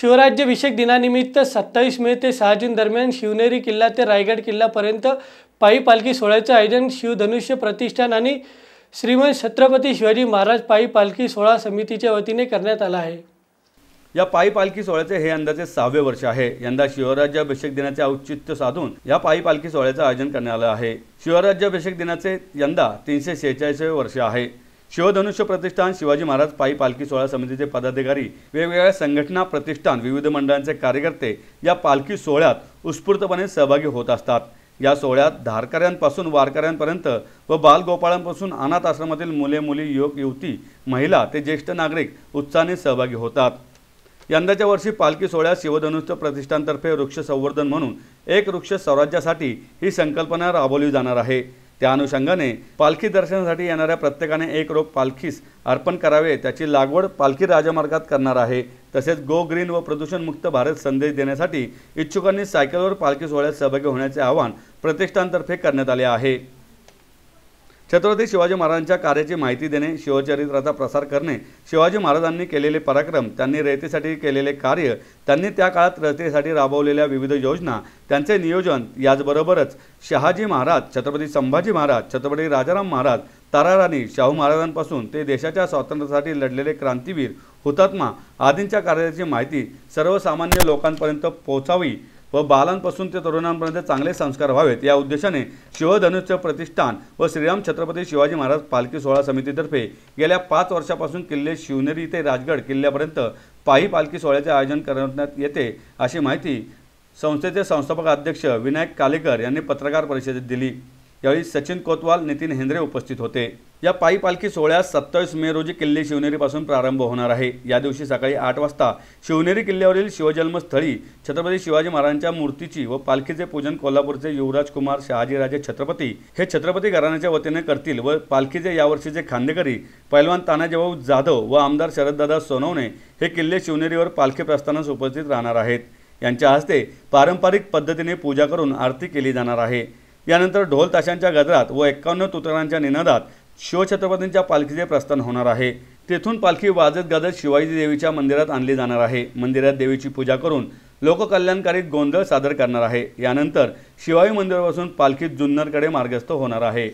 शिवराज्याभिषेक दिनानिमित्त सत्तावीस मे ते सहा जून दरम्यान शिवनेरी किल्ला ते रायगड किल्ल्यापर्यंत पायी पालखी सोहळ्याचं आयोजन शिवधनुष्य प्रतिष्ठान आणि श्रीमंत छत्रपती शिवाजी महाराज पायी पालखी सोहळा समितीच्या वतीने करण्यात आला आहे या पायी पालखी सोहळ्याचे हे यंदाचे सहावे वर्ष आहे यंदा शिवराज्याभिषेक दिनाचे औचित्य साधून या पायी पालखी सोहळ्याचं आयोजन करण्यात आलं आहे शिवराज्याभिषेक दिनाचे यंदा तीनशे शेहेचाळीसावे वर्ष आहे शिवधनुष्य प्रतिष्ठान शिवाजी महाराज पायी पालखी सोहळा समितीचे पदाधिकारी वेगवेगळ्या संघटना प्रतिष्ठान विविध मंडळांचे कार्यकर्ते या पालखी सोहळ्यात उत्स्फूर्तपणे सहभागी होत असतात या सोहळ्यात धारकऱ्यांपासून वारकऱ्यांपर्यंत व बालगोपाळांपासून अनाथ आश्रमातील मुले मुली युवक युवती महिला ते ज्येष्ठ नागरिक उत्साहाने सहभागी होतात यंदाच्या वर्षी पालखी सोहळ्यात शिवधनुष्य प्रतिष्ठानतर्फे वृक्ष संवर्धन म्हणून एक वृक्ष स्वराज्यासाठी ही संकल्पना राबवली जाणार आहे त्या अनुषंगाने पालखी दर्शनासाठी येणाऱ्या प्रत्येकाने एक रोप पालखीस अर्पण करावे त्याची लागवड पालखी राजमार्गात करणार आहे तसेच गो ग्रीन व प्रदूषणमुक्त भारत संदेश देण्यासाठी इच्छुकांनी सायकलवर पालखी सोहळ्यात सहभागी होण्याचे आवाहन प्रतिष्ठानतर्फे करण्यात आले आहे छत्रपती शिवाजी महाराजांच्या कार्याची माहिती देणे शिवचरित्राचा प्रसार करणे शिवाजी महाराजांनी केलेले पराक्रम त्यांनी रयतेसाठी केलेले कार्य त्यांनी त्या काळात रयतेसाठी राबवलेल्या विविध योजना त्यांचे नियोजन याचबरोबरच शहाजी महाराज छत्रपती संभाजी महाराज छत्रपती राजाराम महाराज ताराराणी शाहू महाराजांपासून ते देशाच्या स्वातंत्र्यासाठी लढलेले क्रांतीवीर हुतात्मा आदींच्या कार्याची माहिती सर्वसामान्य लोकांपर्यंत पोहोचावी व बालांपासून ते तरुणांपर्यंत चांगले संस्कार व्हावेत या उद्देशाने शिवधनुष्य प्रतिष्ठान व श्रीराम छत्रपती शिवाजी महाराज पालखी सोहळा समितीतर्फे गेल्या पाच वर्षापासून किल्ले शिवनेरी ते राजगड किल्ल्यापर्यंत पायी पालखी सोहळ्याचे आयोजन करण्यात येते अशी माहिती संस्थेचे संस्थापक अध्यक्ष विनायक कालेकर यांनी पत्रकार परिषदेत दिली यावेळी सचिन कोतवाल नितीन हेंद्रे उपस्थित होते या पायी पालखी सोहळ्यास सत्तावीस मे रोजी किल्ले शिवनेरीपासून प्रारंभ होणार आहे या दिवशी सकाळी आठ वाजता शिवनेरी किल्ल्यावरील शिवजन्मस्थळी छत्रपती शिवाजी महाराजांच्या मूर्तीची व पालखीचे पूजन कोल्हापूरचे युवराज कुमार शहाजीराजे छत्रपती हे छत्रपती घराण्याच्या वतीने करतील व पालखीचे यावर्षीचे खांदेकरी पैलवान तानाजीभाऊ जाधव व आमदार शरददादा सोनवणे हे किल्ले शिवनेरीवर पालखी प्रस्थानास उपस्थित राहणार आहेत यांच्या हस्ते पारंपरिक पद्धतीने पूजा करून आरती केली जाणार आहे यानंतर ढोल ताशांच्या गजरात व एक्कावन्न तुतरांच्या निनादात शिवछत्रपतींच्या पालखीचे प्रस्थान होणार आहे तेथून पालखी वाजत गाजत शिवाजी देवीच्या मंदिरात आणली जाणार आहे मंदिरात देवीची पूजा करून लोककल्याणकारी गोंधळ सादर करणार आहे यानंतर शिवाई मंदिरापासून पालखी जुन्नरकडे मार्गस्थ होणार आहे